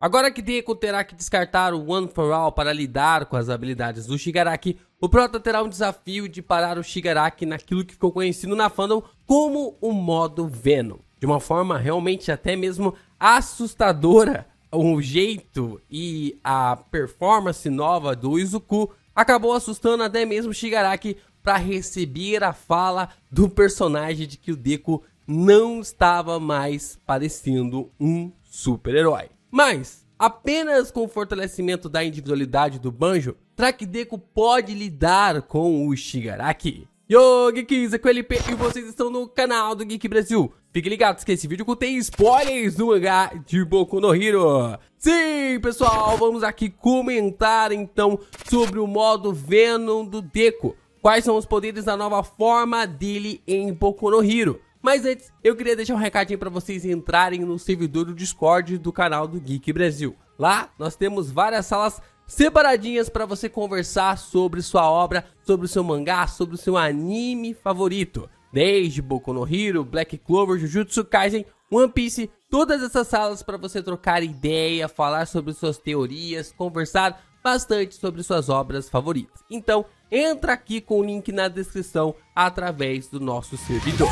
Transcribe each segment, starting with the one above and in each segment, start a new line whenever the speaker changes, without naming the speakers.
Agora que Deku terá que descartar o One for All para lidar com as habilidades do Shigaraki, o Prota terá um desafio de parar o Shigaraki naquilo que ficou conhecido na fandom como o modo Venom. De uma forma realmente até mesmo assustadora, o jeito e a performance nova do Izuku acabou assustando até mesmo Shigaraki para receber a fala do personagem de que o Deku não estava mais parecendo um super-herói. Mas, apenas com o fortalecimento da individualidade do Banjo, Trakdeco pode lidar com o Shigaraki. Yo, Geekiza, aqui é o LP e vocês estão no canal do Geek Brasil. Fiquem ligados que esse vídeo contém spoilers do mangá de Boku no Hero. Sim, pessoal, vamos aqui comentar então sobre o modo Venom do Deco. Quais são os poderes da nova forma dele em Boku no Hero. Mas antes, eu queria deixar um recadinho para vocês entrarem no servidor do Discord do canal do Geek Brasil. Lá nós temos várias salas separadinhas para você conversar sobre sua obra, sobre o seu mangá, sobre o seu anime favorito. Desde Boku no Hero, Black Clover, Jujutsu Kaisen, One Piece, todas essas salas para você trocar ideia, falar sobre suas teorias, conversar bastante sobre suas obras favoritas. Então, entra aqui com o link na descrição através do nosso servidor.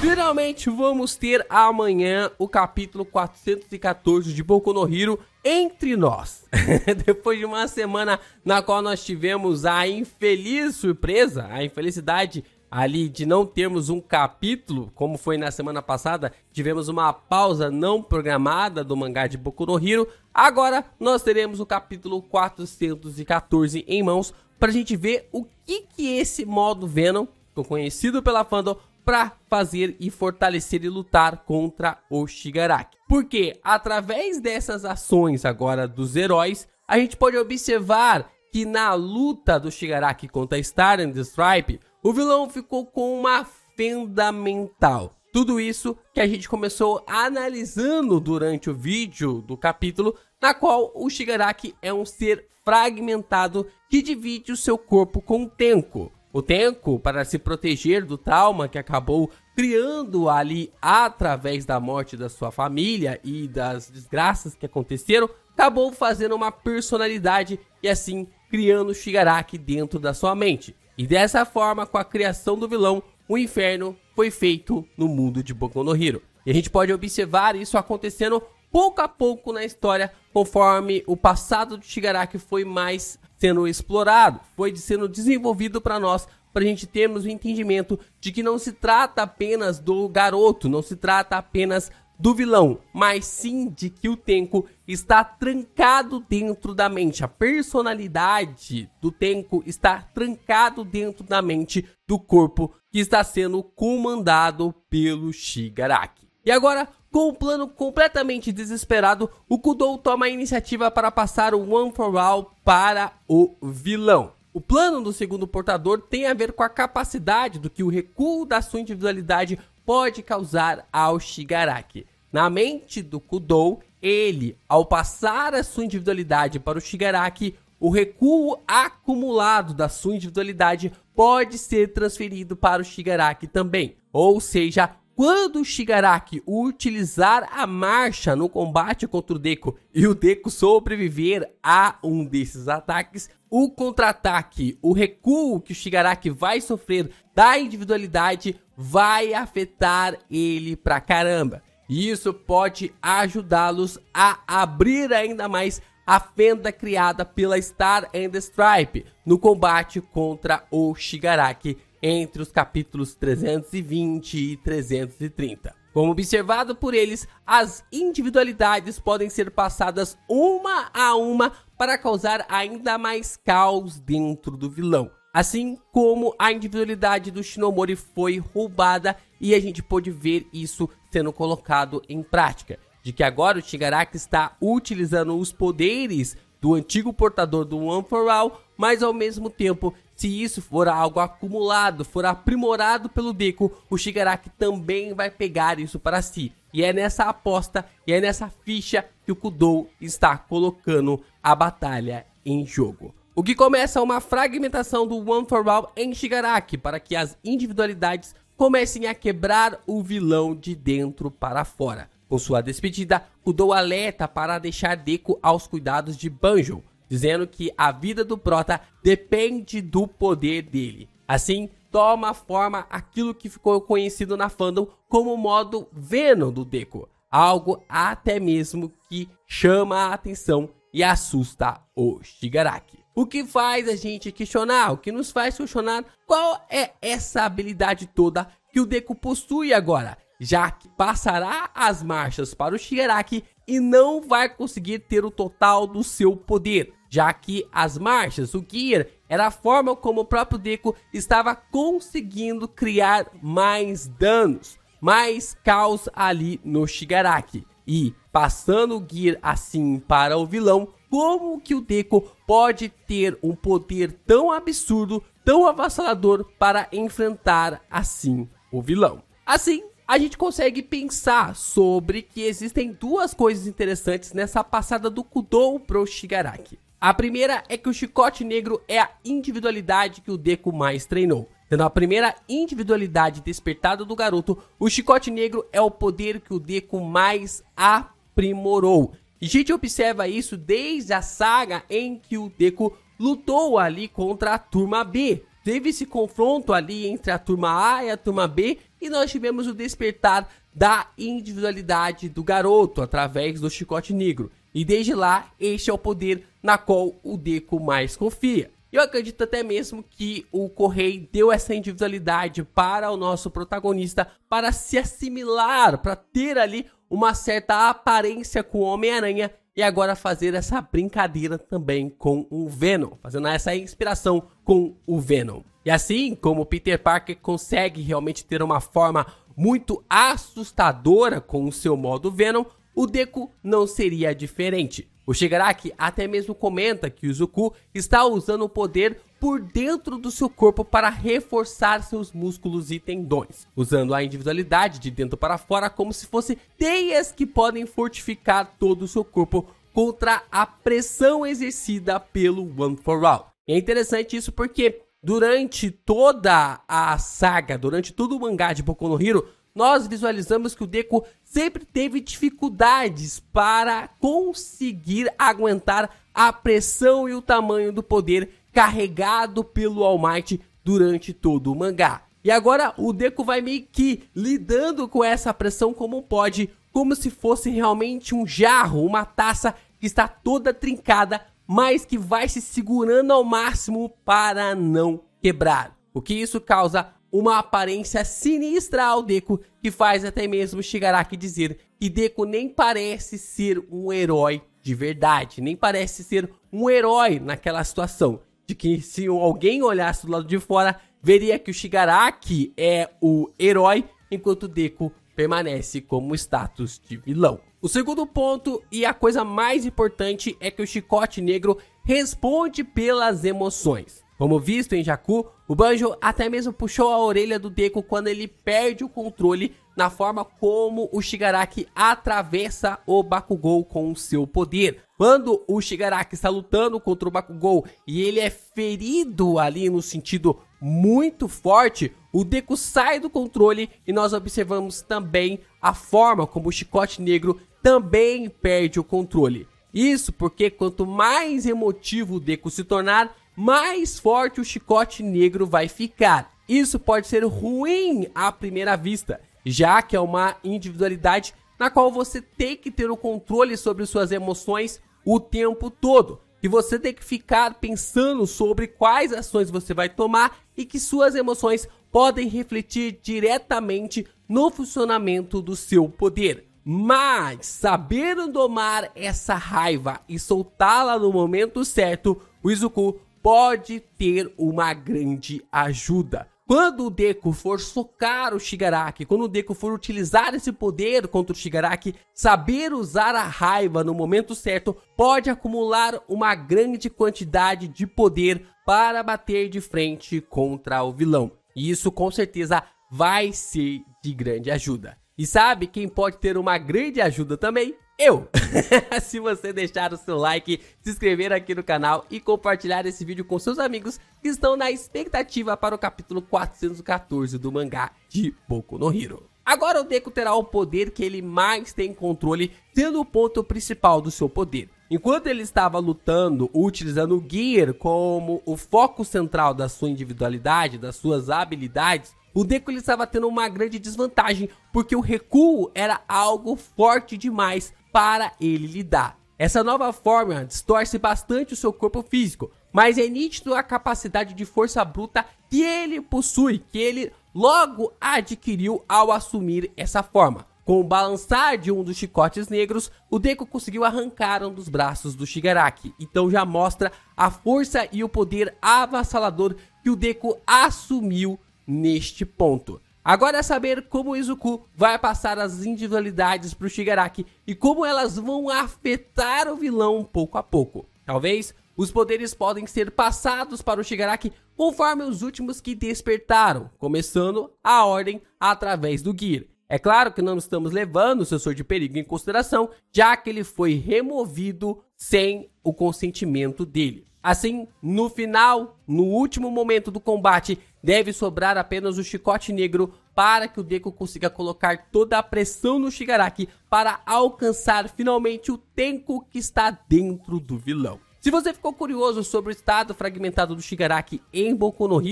Finalmente vamos ter amanhã o capítulo 414 de Boku no Hero entre nós. Depois de uma semana na qual nós tivemos a infeliz surpresa, a infelicidade ali de não termos um capítulo, como foi na semana passada, tivemos uma pausa não programada do mangá de Boku no Hero. Agora nós teremos o capítulo 414 em mãos para a gente ver o que que esse modo Venom, conhecido pela fandom, para fazer e fortalecer e lutar contra o Shigaraki. Porque através dessas ações agora dos heróis, a gente pode observar que na luta do Shigaraki contra Star and Stripe, o vilão ficou com uma fenda mental. Tudo isso que a gente começou analisando durante o vídeo do capítulo, na qual o Shigaraki é um ser fragmentado que divide o seu corpo com o Tenko. O Tenko, para se proteger do trauma que acabou criando ali através da morte da sua família e das desgraças que aconteceram, acabou fazendo uma personalidade e assim criando Shigaraki dentro da sua mente. E dessa forma, com a criação do vilão, o inferno foi feito no mundo de Boku no Hero. E a gente pode observar isso acontecendo pouco a pouco na história, conforme o passado do Shigaraki foi mais sendo explorado, foi sendo desenvolvido para nós, para a gente termos o entendimento de que não se trata apenas do garoto, não se trata apenas do vilão, mas sim de que o Tenko está trancado dentro da mente. A personalidade do Tenko está trancado dentro da mente do corpo que está sendo comandado pelo Shigaraki. E agora, com o um plano completamente desesperado, o Kudou toma a iniciativa para passar o One for All para o vilão. O plano do segundo portador tem a ver com a capacidade do que o recuo da sua individualidade pode causar ao Shigaraki. Na mente do Kudou, ele, ao passar a sua individualidade para o Shigaraki, o recuo acumulado da sua individualidade pode ser transferido para o Shigaraki também. Ou seja, quando Shigaraki utilizar a marcha no combate contra o Deku e o Deku sobreviver a um desses ataques, o contra-ataque, o recuo que o Shigaraki vai sofrer da individualidade vai afetar ele pra caramba. E isso pode ajudá-los a abrir ainda mais a fenda criada pela Star and Stripe no combate contra o Shigaraki entre os capítulos 320 e 330. Como observado por eles, as individualidades podem ser passadas uma a uma para causar ainda mais caos dentro do vilão. Assim como a individualidade do Shinomori foi roubada e a gente pode ver isso sendo colocado em prática. De que agora o Shigaraki está utilizando os poderes do antigo portador do One For All, mas ao mesmo tempo se isso for algo acumulado, for aprimorado pelo Deco, o Shigaraki também vai pegar isso para si. E é nessa aposta, e é nessa ficha que o Kudou está colocando a batalha em jogo. O que começa uma fragmentação do One for All em Shigaraki, para que as individualidades comecem a quebrar o vilão de dentro para fora. Com sua despedida, Kudou alerta para deixar Deku aos cuidados de Banjo, dizendo que a vida do Prota depende do poder dele. Assim, toma forma aquilo que ficou conhecido na fandom como o modo Venom do Deco, algo até mesmo que chama a atenção e assusta o Shigaraki. O que faz a gente questionar, o que nos faz questionar qual é essa habilidade toda que o Deco possui agora, já que passará as marchas para o Shigaraki e não vai conseguir ter o total do seu poder já que as marchas, o gear, era a forma como o próprio Deco estava conseguindo criar mais danos, mais caos ali no Shigaraki. E passando o gear assim para o vilão, como que o Deco pode ter um poder tão absurdo, tão avassalador para enfrentar assim o vilão? Assim, a gente consegue pensar sobre que existem duas coisas interessantes nessa passada do Kudou pro Shigaraki. A primeira é que o chicote negro é a individualidade que o Deco mais treinou. Sendo a primeira individualidade despertada do garoto, o chicote negro é o poder que o Deco mais aprimorou. E a gente observa isso desde a saga em que o Deco lutou ali contra a turma B. Teve esse confronto ali entre a turma A e a turma B e nós tivemos o despertar da individualidade do garoto através do chicote negro. E desde lá, este é o poder na qual o Deco mais confia. Eu acredito até mesmo que o Correio deu essa individualidade para o nosso protagonista para se assimilar, para ter ali uma certa aparência com o Homem-Aranha e agora fazer essa brincadeira também com o Venom, fazendo essa inspiração com o Venom. E assim como Peter Parker consegue realmente ter uma forma muito assustadora com o seu modo Venom, o Deku não seria diferente. O Shigaraki até mesmo comenta que o Zuku está usando o poder por dentro do seu corpo para reforçar seus músculos e tendões, usando a individualidade de dentro para fora como se fossem teias que podem fortificar todo o seu corpo contra a pressão exercida pelo One for All. E é interessante isso porque durante toda a saga, durante todo o mangá de Boku no Hero, nós visualizamos que o Deco sempre teve dificuldades para conseguir aguentar a pressão e o tamanho do poder carregado pelo All Might durante todo o mangá. E agora o Deco vai meio que lidando com essa pressão como pode, como se fosse realmente um jarro, uma taça que está toda trincada, mas que vai se segurando ao máximo para não quebrar. O que isso causa uma aparência sinistra ao Deco que faz até mesmo Shigaraki dizer que Deco nem parece ser um herói de verdade, nem parece ser um herói naquela situação. De que se alguém olhasse do lado de fora, veria que o Shigaraki é o herói, enquanto Deco permanece como status de vilão. O segundo ponto e a coisa mais importante é que o chicote negro responde pelas emoções. Como visto em Jakku, o Banjo até mesmo puxou a orelha do Deku quando ele perde o controle na forma como o Shigaraki atravessa o Bakugou com o seu poder. Quando o Shigaraki está lutando contra o Bakugou e ele é ferido ali no sentido muito forte, o Deku sai do controle e nós observamos também a forma como o Chicote Negro também perde o controle. Isso porque quanto mais emotivo o Deku se tornar, mais forte o chicote negro vai ficar. Isso pode ser ruim à primeira vista, já que é uma individualidade na qual você tem que ter o controle sobre suas emoções o tempo todo. E você tem que ficar pensando sobre quais ações você vai tomar e que suas emoções podem refletir diretamente no funcionamento do seu poder. Mas saber domar essa raiva e soltá-la no momento certo, o Izuku pode ter uma grande ajuda. Quando o Deku for socar o Shigaraki, quando o Deku for utilizar esse poder contra o Shigaraki, saber usar a raiva no momento certo pode acumular uma grande quantidade de poder para bater de frente contra o vilão. E isso com certeza vai ser de grande ajuda. E sabe quem pode ter uma grande ajuda também? eu. se você deixar o seu like, se inscrever aqui no canal e compartilhar esse vídeo com seus amigos que estão na expectativa para o capítulo 414 do mangá de Boku no Hero. Agora o Deku terá o poder que ele mais tem controle, sendo o ponto principal do seu poder. Enquanto ele estava lutando, utilizando o Gear como o foco central da sua individualidade, das suas habilidades, o Deco ele estava tendo uma grande desvantagem, porque o recuo era algo forte demais para ele lidar. Essa nova forma distorce bastante o seu corpo físico, mas é nítido a capacidade de força bruta que ele possui, que ele logo adquiriu ao assumir essa forma. Com o balançar de um dos chicotes negros, o Deco conseguiu arrancar um dos braços do Shigaraki. Então já mostra a força e o poder avassalador que o Deco assumiu neste ponto. Agora é saber como o Izuku vai passar as individualidades para o Shigaraki e como elas vão afetar o vilão pouco a pouco. Talvez os poderes podem ser passados para o Shigaraki conforme os últimos que despertaram, começando a ordem através do Gear. É claro que não estamos levando o sensor de perigo em consideração, já que ele foi removido sem o consentimento dele. Assim, no final, no último momento do combate, deve sobrar apenas o chicote negro para que o Deku consiga colocar toda a pressão no Shigaraki para alcançar finalmente o Tenko que está dentro do vilão. Se você ficou curioso sobre o estado fragmentado do Shigaraki em Boku no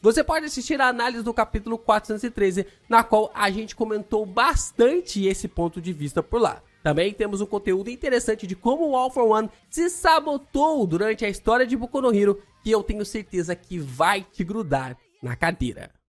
você pode assistir a análise do capítulo 413, na qual a gente comentou bastante esse ponto de vista por lá. Também temos um conteúdo interessante de como o All for One se sabotou durante a história de Boku no Hero, que eu tenho certeza que vai te grudar na cadeira.